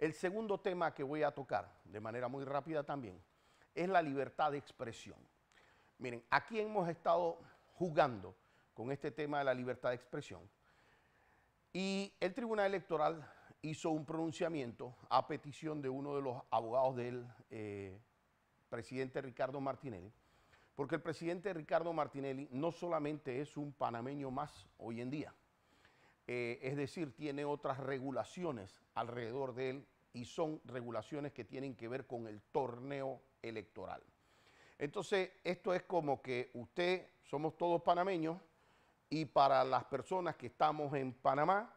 El segundo tema que voy a tocar, de manera muy rápida también, es la libertad de expresión. Miren, aquí hemos estado jugando con este tema de la libertad de expresión y el Tribunal Electoral hizo un pronunciamiento a petición de uno de los abogados del eh, presidente Ricardo Martinelli, porque el presidente Ricardo Martinelli no solamente es un panameño más hoy en día, eh, es decir, tiene otras regulaciones alrededor de él y son regulaciones que tienen que ver con el torneo electoral. Entonces, esto es como que usted, somos todos panameños y para las personas que estamos en Panamá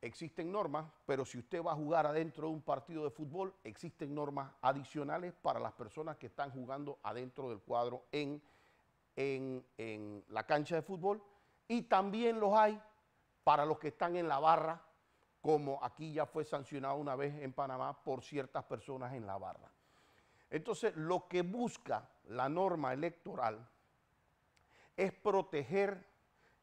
existen normas, pero si usted va a jugar adentro de un partido de fútbol, existen normas adicionales para las personas que están jugando adentro del cuadro en, en, en la cancha de fútbol y también los hay para los que están en la barra, como aquí ya fue sancionado una vez en Panamá por ciertas personas en la barra. Entonces, lo que busca la norma electoral es proteger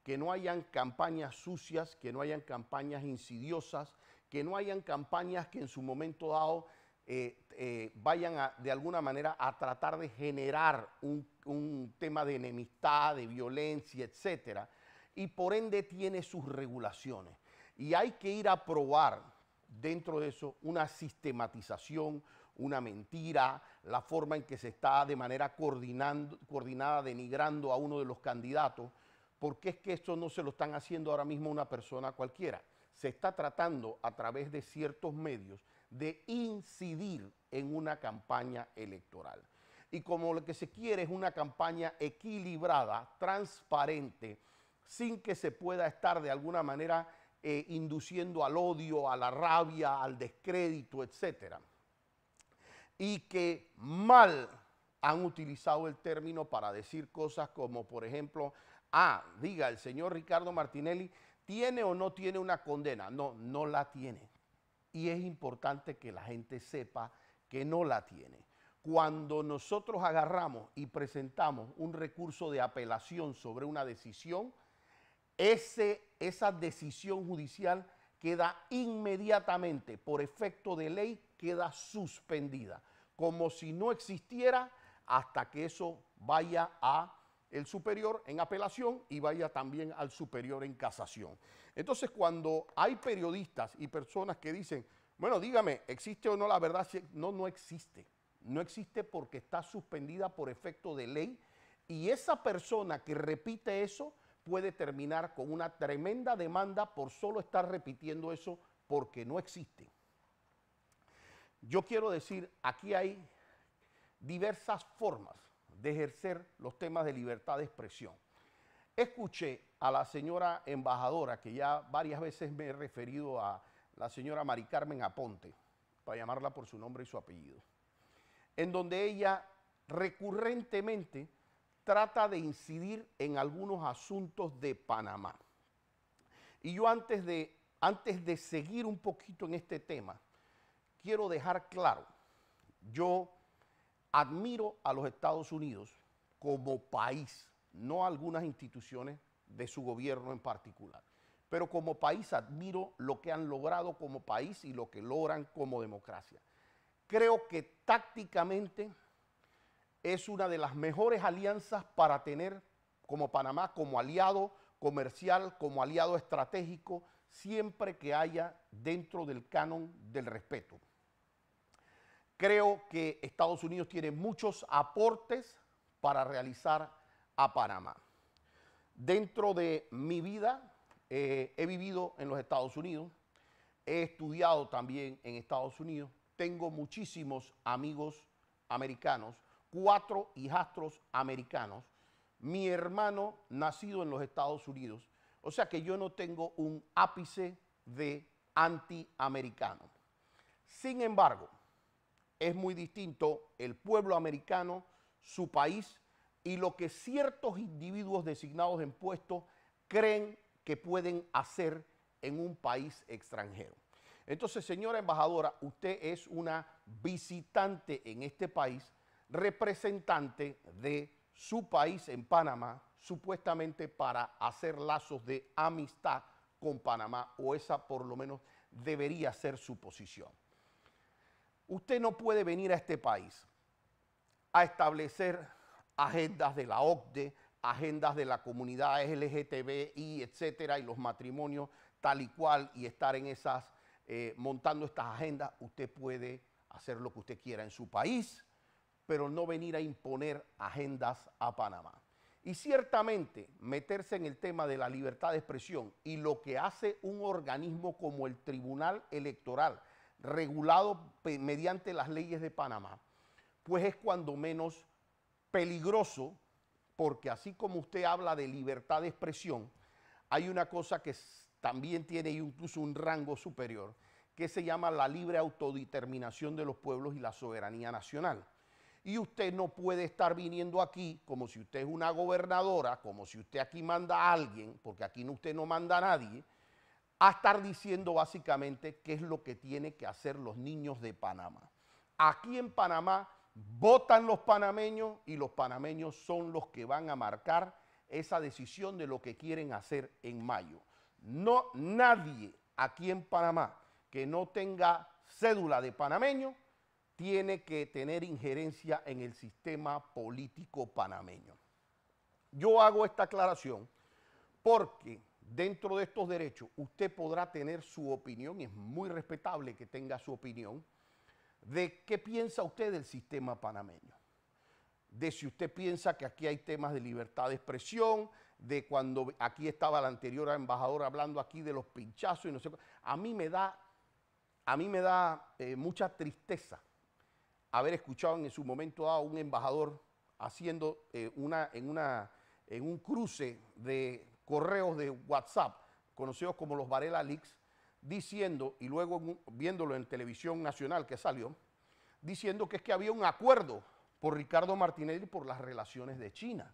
que no hayan campañas sucias, que no hayan campañas insidiosas, que no hayan campañas que en su momento dado eh, eh, vayan de alguna manera a tratar de generar un, tema de enemistad, de violencia, etcétera y por ende tiene sus regulaciones. Y hay que ir a probar dentro de eso una sistematización, una mentira, la forma en que se está de manera coordinando, coordinada denigrando a uno de los candidatos, porque es que esto no se lo están haciendo ahora mismo una persona cualquiera. Se está tratando a través de ciertos medios de incidir en una campaña electoral. Y como lo que se quiere es una campaña equilibrada, transparente, sin que se pueda estar de alguna manera eh, induciendo al odio, a la rabia, al descrédito, etc. Y que mal han utilizado el término para decir cosas como, por ejemplo, ah, diga, el señor Ricardo Martinelli tiene o no tiene una condena. No, no la tiene. Y es importante que la gente sepa que no la tiene. Cuando nosotros agarramos y presentamos un recurso de apelación sobre una decisión, ese, esa decisión judicial queda inmediatamente, por efecto de ley, queda suspendida, como si no existiera hasta que eso vaya a el superior en apelación y vaya también al superior en casación. Entonces, cuando hay periodistas y personas que dicen, bueno, dígame, ¿existe o no la verdad? No, no existe. No existe porque está suspendida por efecto de ley y esa persona que repite eso, puede terminar con una tremenda demanda por solo estar repitiendo eso porque no existe. Yo quiero decir, aquí hay diversas formas de ejercer los temas de libertad de expresión. Escuché a la señora embajadora, que ya varias veces me he referido a la señora Mari Carmen Aponte, para llamarla por su nombre y su apellido, en donde ella recurrentemente trata de incidir en algunos asuntos de Panamá. Y yo antes de, antes de seguir un poquito en este tema, quiero dejar claro, yo admiro a los Estados Unidos como país, no algunas instituciones de su gobierno en particular, pero como país admiro lo que han logrado como país y lo que logran como democracia. Creo que tácticamente es una de las mejores alianzas para tener como Panamá, como aliado comercial, como aliado estratégico, siempre que haya dentro del canon del respeto. Creo que Estados Unidos tiene muchos aportes para realizar a Panamá. Dentro de mi vida eh, he vivido en los Estados Unidos, he estudiado también en Estados Unidos, tengo muchísimos amigos americanos, cuatro hijastros americanos, mi hermano nacido en los Estados Unidos. O sea que yo no tengo un ápice de antiamericano. Sin embargo, es muy distinto el pueblo americano, su país y lo que ciertos individuos designados en puestos creen que pueden hacer en un país extranjero. Entonces, señora embajadora, usted es una visitante en este país representante de su país en Panamá, supuestamente para hacer lazos de amistad con Panamá, o esa por lo menos debería ser su posición. Usted no puede venir a este país a establecer agendas de la OCDE, agendas de la comunidad LGTBI, etcétera, y los matrimonios tal y cual, y estar en esas, eh, montando estas agendas. Usted puede hacer lo que usted quiera en su país, pero no venir a imponer agendas a Panamá. Y ciertamente meterse en el tema de la libertad de expresión y lo que hace un organismo como el Tribunal Electoral, regulado mediante las leyes de Panamá, pues es cuando menos peligroso, porque así como usted habla de libertad de expresión, hay una cosa que también tiene incluso un rango superior, que se llama la libre autodeterminación de los pueblos y la soberanía nacional. Y usted no puede estar viniendo aquí como si usted es una gobernadora, como si usted aquí manda a alguien, porque aquí usted no manda a nadie, a estar diciendo básicamente qué es lo que tiene que hacer los niños de Panamá. Aquí en Panamá votan los panameños y los panameños son los que van a marcar esa decisión de lo que quieren hacer en mayo. No nadie aquí en Panamá que no tenga cédula de panameño tiene que tener injerencia en el sistema político panameño. Yo hago esta aclaración porque dentro de estos derechos usted podrá tener su opinión, y es muy respetable que tenga su opinión, de qué piensa usted del sistema panameño. De si usted piensa que aquí hay temas de libertad de expresión, de cuando aquí estaba la anterior embajadora hablando aquí de los pinchazos y no sé. A mí me da, a mí me da eh, mucha tristeza haber escuchado en su momento a un embajador haciendo eh, una, en, una, en un cruce de correos de WhatsApp, conocidos como los Varela Leaks, diciendo, y luego viéndolo en televisión nacional que salió, diciendo que es que había un acuerdo por Ricardo Martinelli por las relaciones de China.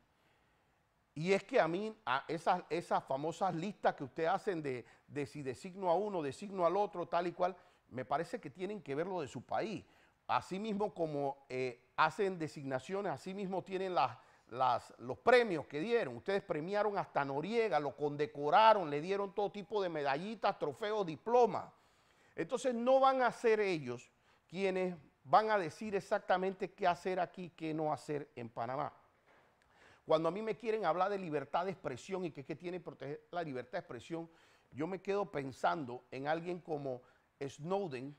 Y es que a mí, a esas, esas famosas listas que ustedes hacen de, de si designo a uno, designo al otro, tal y cual, me parece que tienen que ver lo de su país. Asimismo, como eh, hacen designaciones, asimismo tienen los premios que dieron. Ustedes premiaron hasta Noriega, lo condecoraron, le dieron todo tipo de medallitas, trofeos, diplomas. Entonces no van a ser ellos quienes van a decir exactamente qué hacer aquí, qué no hacer en Panamá. Cuando a mí me quieren hablar de libertad de expresión y que, que tiene proteger la libertad de expresión, yo me quedo pensando en alguien como Snowden,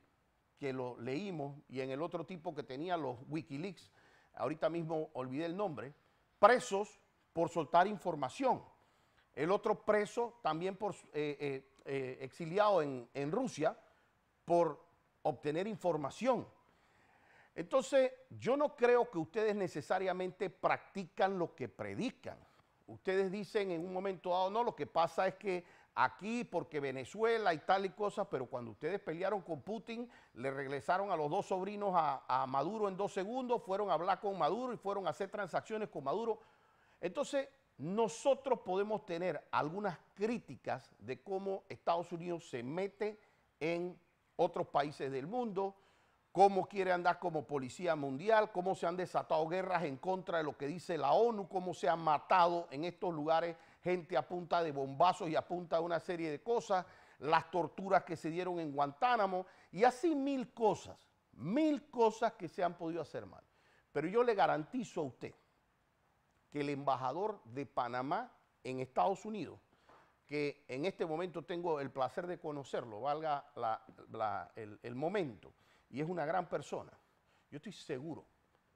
que lo leímos, y en el otro tipo que tenía los Wikileaks, ahorita mismo olvidé el nombre, presos por soltar información. El otro preso también por, eh, eh, eh, exiliado en, en Rusia por obtener información. Entonces, yo no creo que ustedes necesariamente practican lo que predican. Ustedes dicen en un momento dado, no, lo que pasa es que aquí porque Venezuela y tal y cosas, pero cuando ustedes pelearon con Putin, le regresaron a los dos sobrinos a, a Maduro en dos segundos, fueron a hablar con Maduro y fueron a hacer transacciones con Maduro. Entonces, nosotros podemos tener algunas críticas de cómo Estados Unidos se mete en otros países del mundo, cómo quiere andar como policía mundial, cómo se han desatado guerras en contra de lo que dice la ONU, cómo se han matado en estos lugares gente a punta de bombazos y a punta de una serie de cosas, las torturas que se dieron en Guantánamo y así mil cosas, mil cosas que se han podido hacer mal. Pero yo le garantizo a usted que el embajador de Panamá en Estados Unidos, que en este momento tengo el placer de conocerlo, valga el momento, y es una gran persona, yo estoy seguro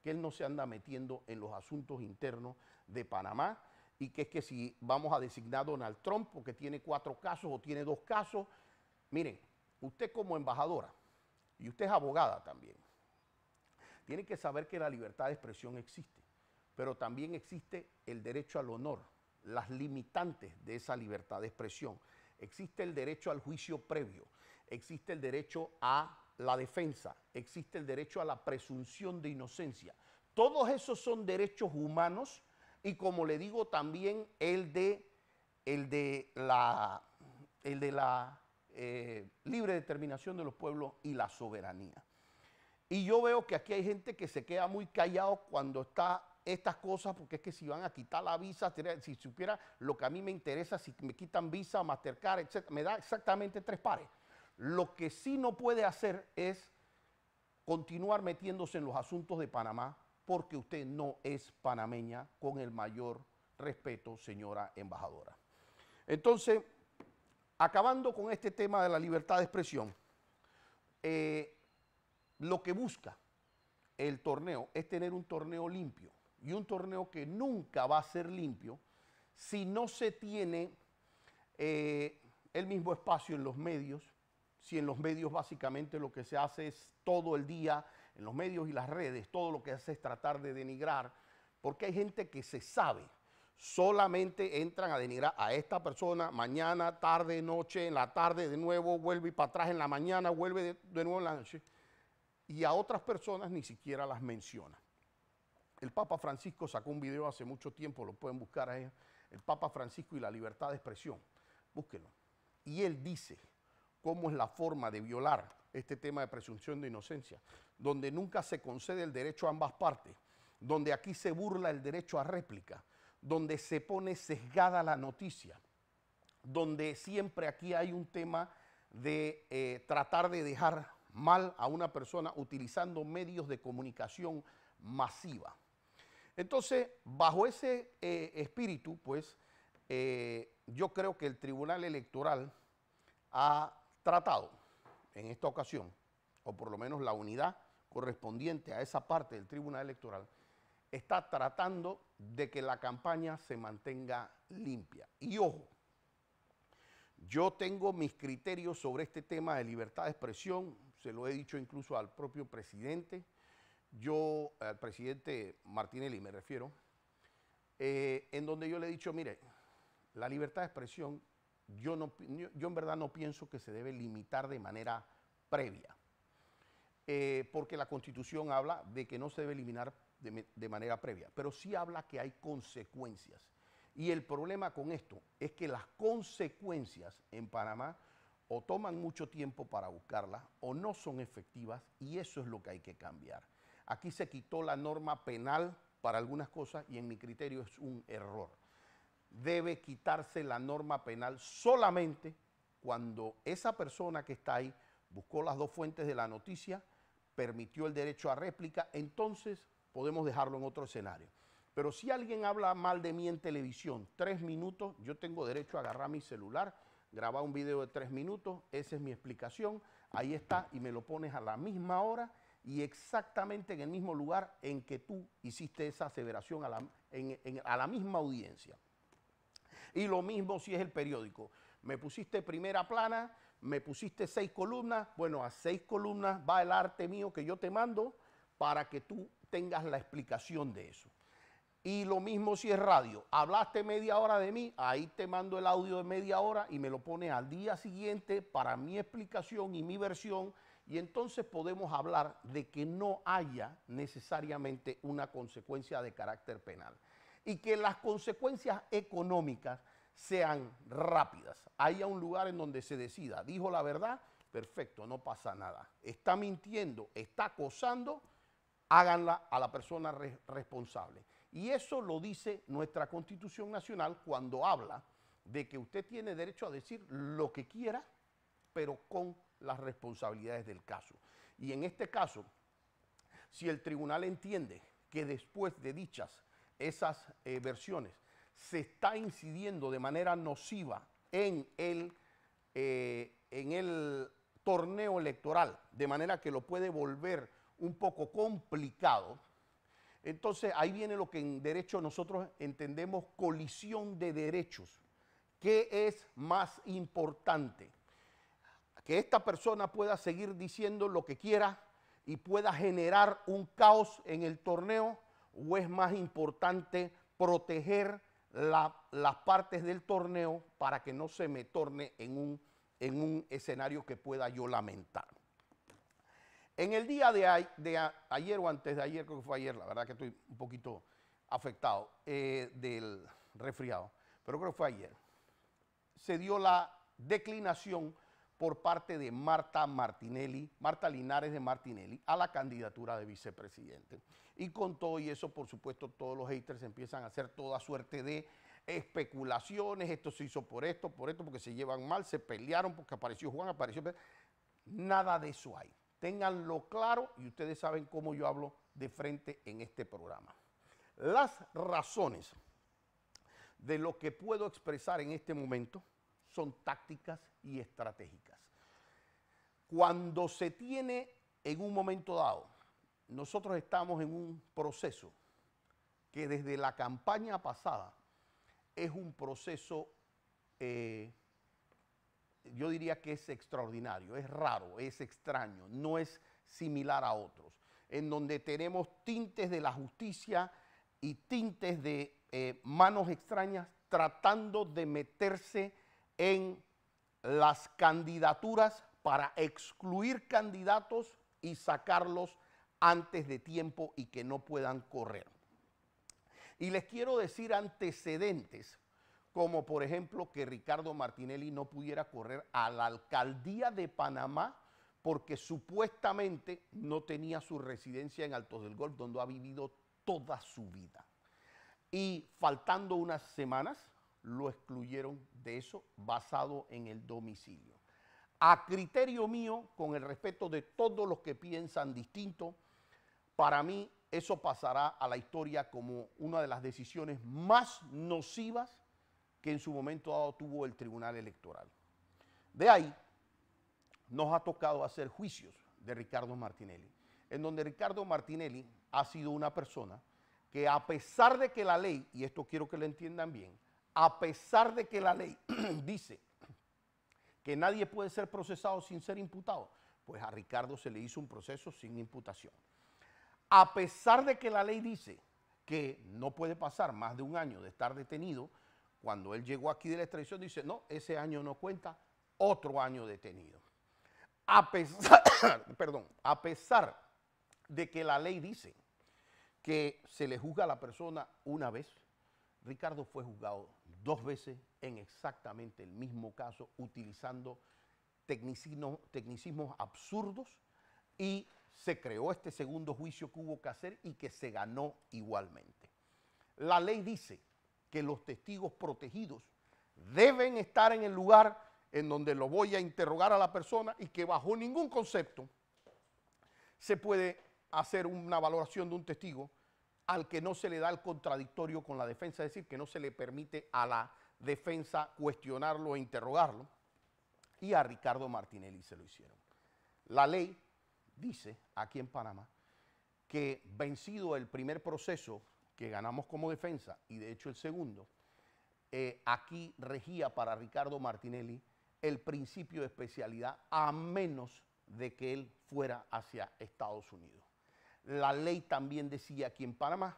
que él no se anda metiendo en los asuntos internos de Panamá y que es que si vamos a designar a Donald Trump porque tiene cuatro casos o tiene dos casos, miren, usted como embajadora y usted es abogada también, tiene que saber que la libertad de expresión existe, pero también existe el derecho al honor, las limitantes de esa libertad de expresión. Existe el derecho al juicio previo, existe el derecho a la defensa, existe el derecho a la presunción de inocencia. Todos esos son derechos humanos y como le digo también el de, el de la, el de la eh, libre determinación de los pueblos y la soberanía. Y yo veo que aquí hay gente que se queda muy callado cuando está estas cosas, porque es que si van a quitar la visa, si supiera lo que a mí me interesa, si me quitan visa, Mastercard, etc., me da exactamente tres pares. Lo que sí no puede hacer es continuar metiéndose en los asuntos de Panamá porque usted no es panameña con el mayor respeto, señora embajadora. Entonces, acabando con este tema de la libertad de expresión, eh, lo que busca el torneo es tener un torneo limpio y un torneo que nunca va a ser limpio si no se tiene eh, el mismo espacio en los medios, si en los medios básicamente lo que se hace es todo el día, en los medios y las redes, todo lo que hace es tratar de denigrar, porque hay gente que se sabe, solamente entran a denigrar a esta persona mañana, tarde, noche, en la tarde de nuevo, vuelve y para atrás en la mañana, vuelve de, nuevo en la noche, y a otras personas ni siquiera las menciona. El Papa Francisco sacó un video hace mucho tiempo, lo pueden buscar ahí, el Papa Francisco y la libertad de expresión, búsquenlo. Y él dice, cómo es la forma de violar este tema de presunción de inocencia, donde nunca se concede el derecho a ambas partes, donde aquí se burla el derecho a réplica, donde se pone sesgada la noticia, donde siempre aquí hay un tema de eh, tratar de dejar mal a una persona utilizando medios de comunicación masiva. Entonces, bajo ese eh, espíritu, pues, eh, yo creo que el Tribunal Electoral ha tratado en esta ocasión, o por lo menos la unidad correspondiente a esa parte del Tribunal Electoral, está tratando de que la campaña se mantenga limpia. Y ojo, yo tengo mis criterios sobre este tema de libertad de expresión, se lo he dicho incluso al propio presidente, yo, al presidente Martinelli me refiero, eh, en donde yo le he dicho, mire, la libertad de expresión yo, en verdad no pienso que se debe limitar de manera previa, eh, porque la Constitución habla de que no se debe eliminar de manera previa, pero sí habla que hay consecuencias. Y el problema con esto es que las consecuencias en Panamá o toman mucho tiempo para buscarlas o no son efectivas y eso es lo que hay que cambiar. Aquí se quitó la norma penal para algunas cosas y en mi criterio es un error debe quitarse la norma penal solamente cuando esa persona que está ahí buscó las dos fuentes de la noticia, permitió el derecho a réplica, entonces podemos dejarlo en otro escenario. Pero si alguien habla mal de mí en televisión, tres minutos, yo tengo derecho a agarrar mi celular, grabar un video de tres minutos, esa es mi explicación, ahí está y me lo pones a la misma hora y exactamente en el mismo lugar en que tú hiciste esa aseveración a la, a la misma audiencia. Y lo mismo si es el periódico. Me pusiste primera plana, me pusiste seis columnas. Bueno, a seis columnas va el arte mío que yo te mando para que tú tengas la explicación de eso. Y lo mismo si es radio. Hablaste media hora de mí, ahí te mando el audio de media hora y me lo pones al día siguiente para mi explicación y mi versión. Y entonces podemos hablar de que no haya necesariamente una consecuencia de carácter penal y que las consecuencias económicas sean rápidas. Hay un lugar en donde se decida, dijo la verdad, perfecto, no pasa nada. Está mintiendo, está acosando, háganla a la persona responsable. Y eso lo dice nuestra Constitución Nacional cuando habla de que usted tiene derecho a decir lo que quiera, pero con las responsabilidades del caso. Y en este caso, si el tribunal entiende que después de dichas esas eh, versiones, se está incidiendo de manera nociva en el, eh, en el torneo electoral, de manera que lo puede volver un poco complicado. Entonces ahí viene lo que en derecho nosotros entendemos colisión de derechos. ¿Qué es más importante? Que esta persona pueda seguir diciendo lo que quiera y pueda generar un caos en el torneo o es más importante proteger las partes del torneo para que no se me torne en un, escenario que pueda yo lamentar. En el día de, ayer o antes de ayer, creo que fue ayer, la verdad que estoy un poquito afectado eh, del resfriado, pero creo que fue ayer, se dio la declinación por parte de Marta Martinelli, Marta Linares de Martinelli, a la candidatura de vicepresidente. Y con todo y eso, por supuesto, todos los haters empiezan a hacer toda suerte de especulaciones, esto se hizo por esto, por esto, porque se llevan mal, se pelearon porque apareció Juan, apareció... Nada de eso hay. Ténganlo claro y ustedes saben cómo yo hablo de frente en este programa. Las razones de lo que puedo expresar en este momento son tácticas y estratégicas. Cuando se tiene en un momento dado, nosotros estamos en un proceso que desde la campaña pasada es un proceso, eh, yo diría que es extraordinario, es raro, es extraño, no es similar a otros, en donde tenemos tintes de la justicia y tintes de eh, manos extrañas tratando de meterse en las candidaturas para excluir candidatos y sacarlos antes de tiempo y que no puedan correr. Y les quiero decir antecedentes, como por ejemplo que Ricardo Martinelli no pudiera correr a la alcaldía de Panamá porque supuestamente no tenía su residencia en Altos del Golf, donde ha vivido toda su vida. Y faltando unas semanas, lo excluyeron de eso basado en el domicilio. A criterio mío, con el respeto de todos los que piensan distinto, para mí eso pasará a la historia como una de las decisiones más nocivas que en su momento dado tuvo el Tribunal Electoral. De ahí nos ha tocado hacer juicios de Ricardo Martinelli, en donde Ricardo Martinelli ha sido una persona que a pesar de que la ley, y esto quiero que lo entiendan bien, a pesar de que la ley dice que nadie puede ser procesado sin ser imputado, pues a Ricardo se le hizo un proceso sin imputación. A pesar de que la ley dice que no puede pasar más de un año de estar detenido, cuando él llegó aquí de la extradición dice, no, ese año no cuenta, otro año detenido. A pesar, perdón, a pesar de que la ley dice que se le juzga a la persona una vez, Ricardo fue juzgado dos veces en exactamente el mismo caso, utilizando tecnicismos, absurdos y se creó este segundo juicio que hubo que hacer y que se ganó igualmente. La ley dice que los testigos protegidos deben estar en el lugar en donde lo voy a interrogar a la persona y que bajo ningún concepto se puede hacer una valoración de un testigo al que no se le da el contradictorio con la defensa, es decir, que no se le permite a la defensa cuestionarlo e interrogarlo. Y a Ricardo Martinelli se lo hicieron. La ley dice aquí en Panamá que vencido el primer proceso que ganamos como defensa y de hecho el segundo, eh, aquí regía para Ricardo Martinelli el principio de especialidad a menos de que él fuera hacia Estados Unidos. La ley también decía aquí en Panamá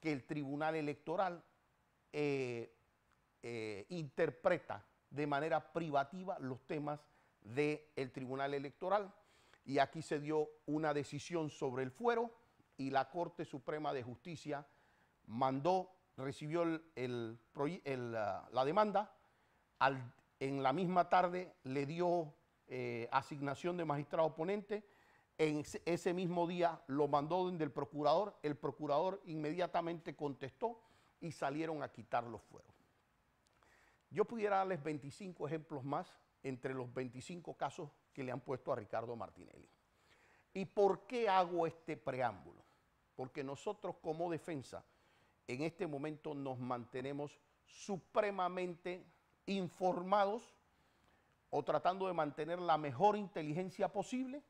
que el Tribunal Electoral eh, eh, interpreta de manera privativa los temas del Tribunal Electoral y aquí se dio una decisión sobre el fuero y la Corte Suprema de Justicia mandó, recibió la, demanda, en la misma tarde le dio eh, asignación de magistrado oponente en ese mismo día lo mandó del procurador, el procurador inmediatamente contestó y salieron a quitar los fueros. Yo pudiera darles 25 ejemplos más entre los 25 casos que le han puesto a Ricardo Martinelli. ¿Y por qué hago este preámbulo? Porque nosotros como defensa en este momento nos mantenemos supremamente informados o tratando de mantener la mejor inteligencia posible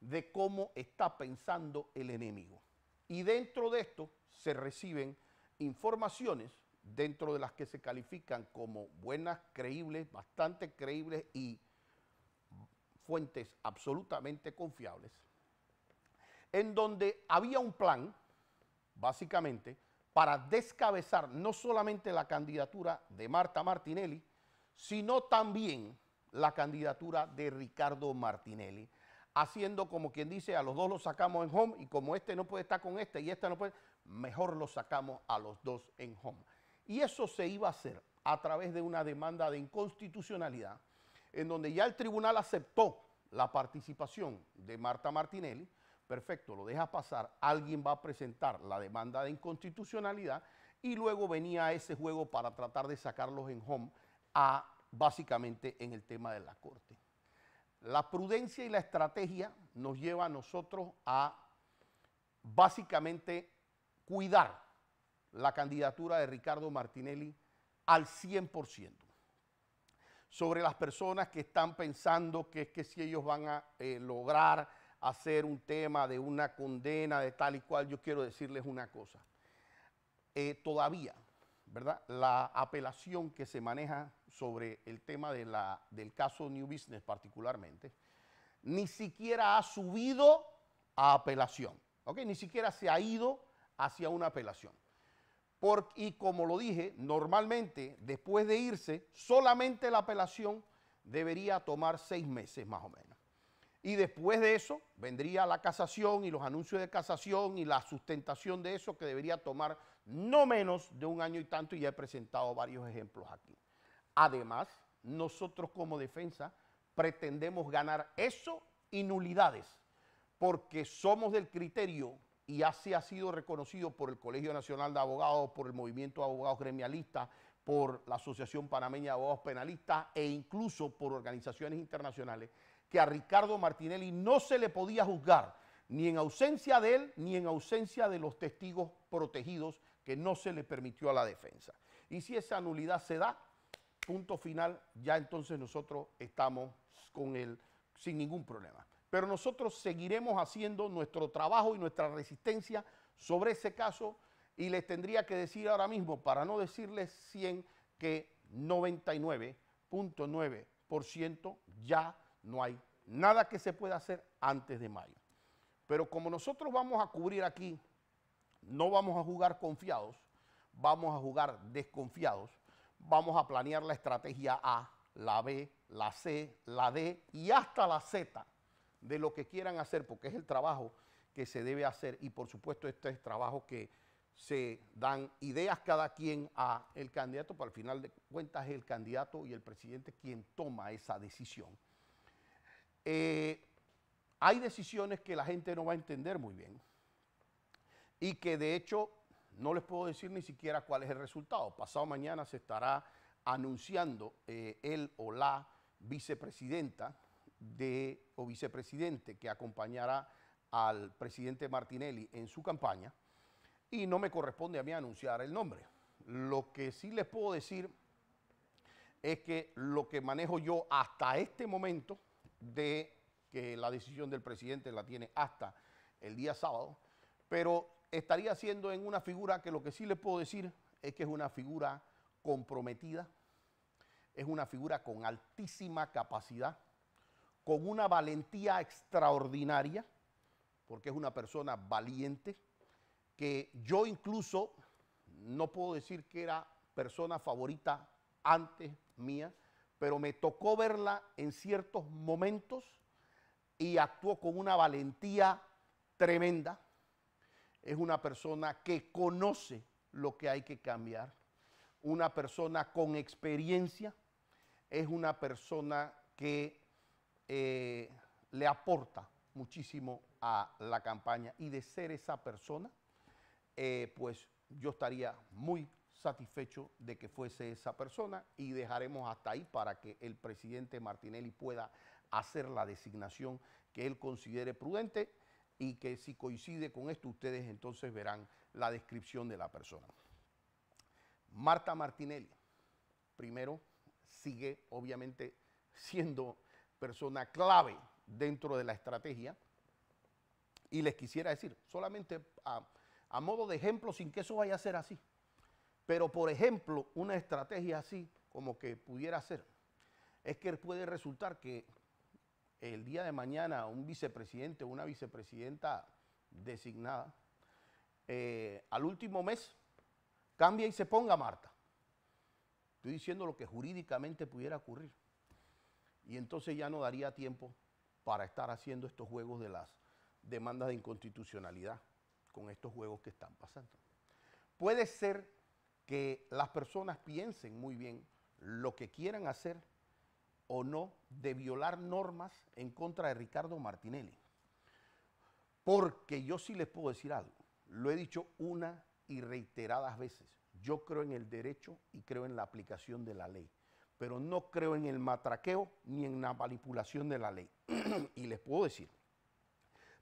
de cómo está pensando el enemigo. Y dentro de esto se reciben informaciones dentro de las que se califican como buenas, creíbles, bastante creíbles y fuentes absolutamente confiables, en donde había un plan, básicamente, para descabezar no solamente la candidatura de Marta Martinelli, sino también la candidatura de Ricardo Martinelli haciendo como quien dice, a los dos los sacamos en home y como este no puede estar con este y esta no puede, mejor los sacamos a los dos en home. Y eso se iba a hacer a través de una demanda de inconstitucionalidad, en donde ya el tribunal aceptó la participación de Marta Martinelli, perfecto, lo deja pasar, alguien va a presentar la demanda de inconstitucionalidad y luego venía ese juego para tratar de sacarlos en home a básicamente en el tema de la Corte. La prudencia y la estrategia nos lleva a nosotros a básicamente cuidar la candidatura de Ricardo Martinelli al 100%. Sobre las personas que están pensando que es que si ellos van a eh, lograr hacer un tema de una condena, de tal y cual, yo quiero decirles una cosa. Eh, todavía, ¿verdad? La apelación que se maneja sobre el tema de la, del caso New Business particularmente, ni siquiera ha subido a apelación, Ni siquiera se ha ido hacia una apelación. y como lo dije, normalmente después de irse, solamente la apelación debería tomar seis meses más o menos. Y después de eso vendría la casación y los anuncios de casación y la sustentación de eso que debería tomar no menos de un año y tanto y ya he presentado varios ejemplos aquí. Además, nosotros como defensa pretendemos ganar eso y nulidades, porque somos del criterio, y así ha sido reconocido por el Colegio Nacional de Abogados, por el Movimiento de Abogados Gremialistas, por la Asociación Panameña de Abogados Penalistas e incluso por organizaciones internacionales, que a Ricardo Martinelli no se le podía juzgar ni en ausencia de él ni en ausencia de los testigos protegidos que no se le permitió a la defensa. Y si esa nulidad se da, punto final, ya entonces nosotros estamos con él sin ningún problema. Pero nosotros seguiremos haciendo nuestro trabajo y nuestra resistencia sobre ese caso y les tendría que decir ahora mismo, para no decirles 100, que 99.9% ya no hay nada que se pueda hacer antes de mayo. Pero como nosotros vamos a cubrir aquí, no vamos a jugar confiados, vamos a jugar desconfiados vamos a planear la estrategia A, la B, la C, la D y hasta la Z de lo que quieran hacer, porque es el trabajo que se debe hacer y por supuesto este es trabajo que se dan ideas cada quien a el candidato, pero al final de cuentas es el candidato y el presidente quien toma esa decisión. Eh, hay decisiones que la gente no va a entender muy bien y que de hecho no les puedo decir ni siquiera cuál es el resultado. Pasado mañana se estará anunciando eh, él o la vicepresidenta de, o vicepresidente que acompañará al presidente Martinelli en su campaña y no me corresponde a mí anunciar el nombre. Lo que sí les puedo decir es que lo que manejo yo hasta este momento de que la decisión del presidente la tiene hasta el día sábado, pero estaría siendo en una figura que lo que sí le puedo decir es que es una figura comprometida, es una figura con altísima capacidad, con una valentía extraordinaria, porque es una persona valiente, que yo incluso no puedo decir que era persona favorita antes mía, pero me tocó verla en ciertos momentos y actuó con una valentía tremenda es una persona que conoce lo que hay que cambiar, una persona con experiencia, es una persona que eh, le aporta muchísimo a la campaña y de ser esa persona, eh, pues yo estaría muy satisfecho de que fuese esa persona y dejaremos hasta ahí para que el presidente Martinelli pueda hacer la designación que él considere prudente y que si coincide con esto ustedes entonces verán la descripción de la persona. Marta Martinelli, primero, sigue obviamente siendo persona clave dentro de la estrategia. Y les quisiera decir, solamente a, modo de ejemplo, sin que eso vaya a ser así, pero por ejemplo, una estrategia así como que pudiera ser, es que puede resultar que el día de mañana un vicepresidente o una vicepresidenta designada, eh, al último mes cambia y se ponga Marta. Estoy diciendo lo que jurídicamente pudiera ocurrir. Y entonces ya no daría tiempo para estar haciendo estos juegos de las demandas de inconstitucionalidad con estos juegos que están pasando. Puede ser que las personas piensen muy bien lo que quieran hacer o no de violar normas en contra de Ricardo Martinelli. Porque yo sí les puedo decir algo, lo he dicho una y reiteradas veces, yo creo en el derecho y creo en la aplicación de la ley, pero no creo en el matraqueo ni en la manipulación de la ley. y les puedo decir,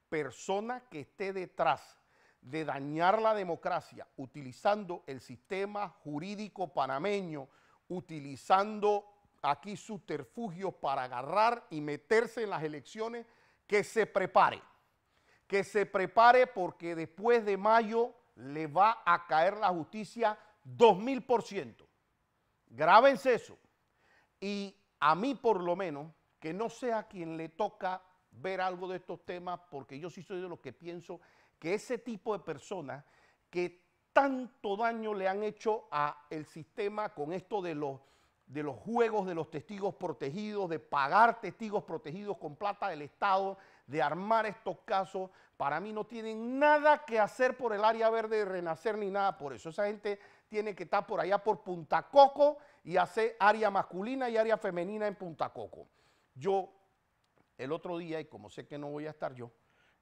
persona que esté detrás de dañar la democracia utilizando el sistema jurídico panameño, utilizando aquí subterfugios para agarrar y meterse en las elecciones, que se prepare. Que se prepare porque después de mayo le va a caer la justicia 2000%. Grábense eso. Y a mí por lo menos, que no sea quien le toca ver algo de estos temas, porque yo sí soy de los que pienso que ese tipo de personas que tanto daño le han hecho al sistema con esto de los de los juegos de los testigos protegidos, de pagar testigos protegidos con plata del Estado, de armar estos casos, para mí no tienen nada que hacer por el área verde de Renacer ni nada por eso. Esa gente tiene que estar por allá por Punta Coco y hacer área masculina y área femenina en Punta Coco. Yo el otro día, y como sé que no voy a estar yo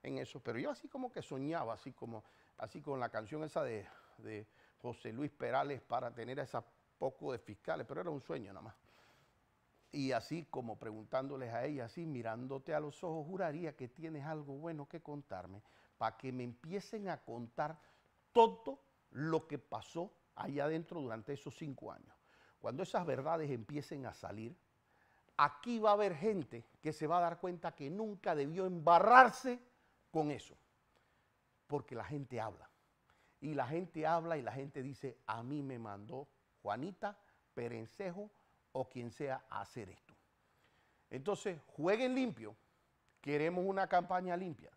en eso, pero yo así como que soñaba, así como así con la canción esa de, de José Luis Perales para tener a esa poco de fiscales, pero era un sueño nada más. Y así como preguntándoles a ella, así mirándote a los ojos, juraría que tienes algo bueno que contarme para que me empiecen a contar todo lo que pasó allá adentro durante esos cinco años. Cuando esas verdades empiecen a salir, aquí va a haber gente que se va a dar cuenta que nunca debió embarrarse con eso. Porque la gente habla. Y la gente habla y la gente dice, a mí me mandó Juanita, Perencejo o quien sea a hacer esto. Entonces, jueguen limpio. Queremos una campaña limpia.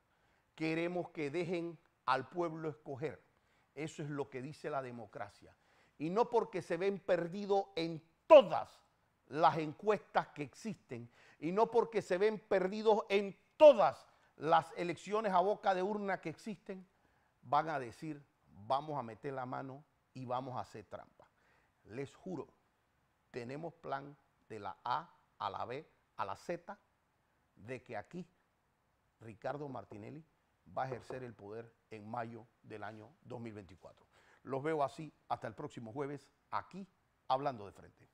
Queremos que dejen al pueblo escoger. Eso es lo que dice la democracia. Y no porque se ven perdidos en todas las encuestas que existen y no porque se ven perdidos en todas las elecciones a boca de urna que existen, van a decir, vamos a meter la mano y vamos a hacer trampa les juro, tenemos plan de la A a la B a la Z de que aquí Ricardo Martinelli va a ejercer el poder en mayo del año 2024. Los veo así hasta el próximo jueves aquí hablando de frente.